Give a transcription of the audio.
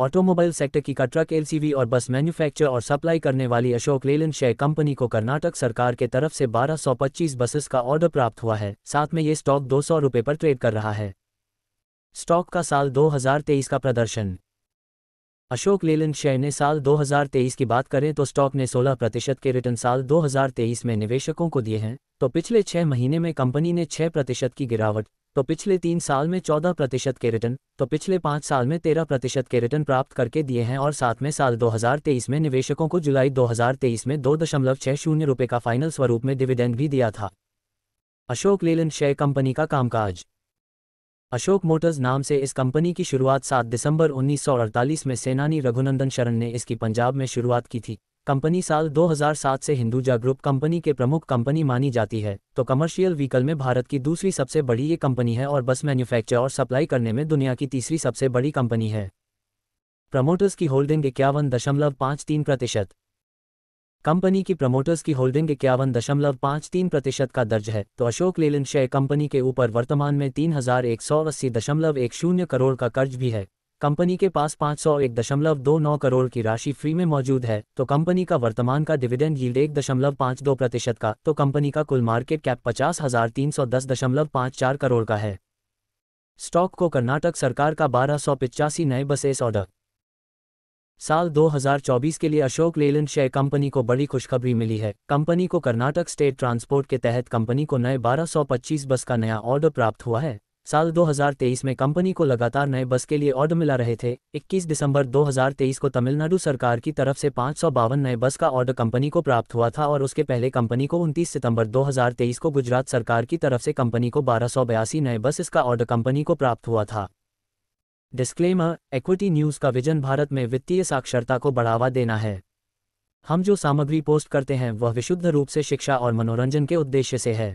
automobile sector की कट्रक LCV और बस मैन्युफैक्चर और सप्लाई करने वाली अशोक लेलन शेयर कंपनी को कर्नाटक सरकार के तरफ से 1225 बसेस का ऑर्डर प्राप्त हुआ है साथ में ये स्टॉक दो सौ रुपये पर ट्रेड कर रहा है स्टॉक का साल 2023 का प्रदर्शन अशोक लेलन शेयर ने साल 2023 की बात करें तो स्टॉक ने 16 प्रतिशत के रिटर्न साल 2023 में निवेशकों को दिए हैं तो पिछले छह महीने में कंपनी ने छह प्रतिशत की गिरावट तो पिछले तीन साल में चौदह प्रतिशत के रिटर्न तो पिछले पाँच साल में तेरह प्रतिशत के रिटर्न प्राप्त करके दिए हैं और साथ में साल 2023 में निवेशकों को जुलाई 2023 में दो दशमलव छह शून्य रुपये का फाइनल स्वरूप में डिविडेंड भी दिया था अशोक लेलन शेयर कंपनी का कामकाज अशोक मोटर्स नाम से इस कंपनी की शुरुआत 7 दिसंबर 1948 में सेनानी रघुनंदन शरण ने इसकी पंजाब में शुरुआत की थी कंपनी साल 2007 से हिंदूजा ग्रुप कंपनी के प्रमुख कंपनी मानी जाती है तो कमर्शियल व्हीकल में भारत की दूसरी सबसे बड़ी ये कंपनी है और बस मैन्युफैक्चर और सप्लाई करने में दुनिया की तीसरी सबसे बड़ी कंपनी है प्रमोटर्स की होल्डिंग इक्यावन दशमलव पांच तीन प्रतिशत कंपनी की प्रमोटर्स की होल्डिंग इक्यावन दशमलव पांच तीन प्रतिशत का दर्ज है तो अशोक लेलन शेयर कंपनी के ऊपर वर्तमान में तीन हजार एक सौ अस्सी दशमलव एक शून्य करोड़ का कर्ज भी है कंपनी के पास पाँच सौ एक दशमलव दो नौ करोड़ की राशि फ्री में मौजूद है तो कंपनी का वर्तमान का डिविडेंड यील्ड एक दशमलव पाँच दो प्रतिशत का तो कंपनी का कुल मार्केट कैप पचास हजार तीन सौ दस दशमलव पाँच चार करोड़ का है स्टॉक को कर्नाटक सरकार का बारह सौ पिचासी नए बसेस ऑर्डर साल 2024 के लिए अशोक लेलन शेयर कंपनी को बड़ी खुशखबरी मिली है कंपनी को कर्नाटक स्टेट ट्रांसपोर्ट के तहत कंपनी को नए 1225 बस का नया ऑर्डर प्राप्त हुआ है साल 2023 में कंपनी को लगातार नए बस के लिए ऑर्डर मिला रहे थे 21 दिसंबर 2023 को तमिलनाडु सरकार की तरफ से पाँच नए बस का ऑर्डर कंपनी को प्राप्त हुआ था और उसके पहले कंपनी को 29 सितंबर 2023 को गुजरात सरकार की तरफ से कंपनी को बारह नए बस इसका ऑर्डर कंपनी को प्राप्त हुआ था डिस्क्लेमर एक्विटी न्यूज़ का विजन भारत में वित्तीय साक्षरता को बढ़ावा देना है हम जो सामग्री पोस्ट करते हैं वह विशुद्ध रूप से शिक्षा और मनोरंजन के उद्देश्य से है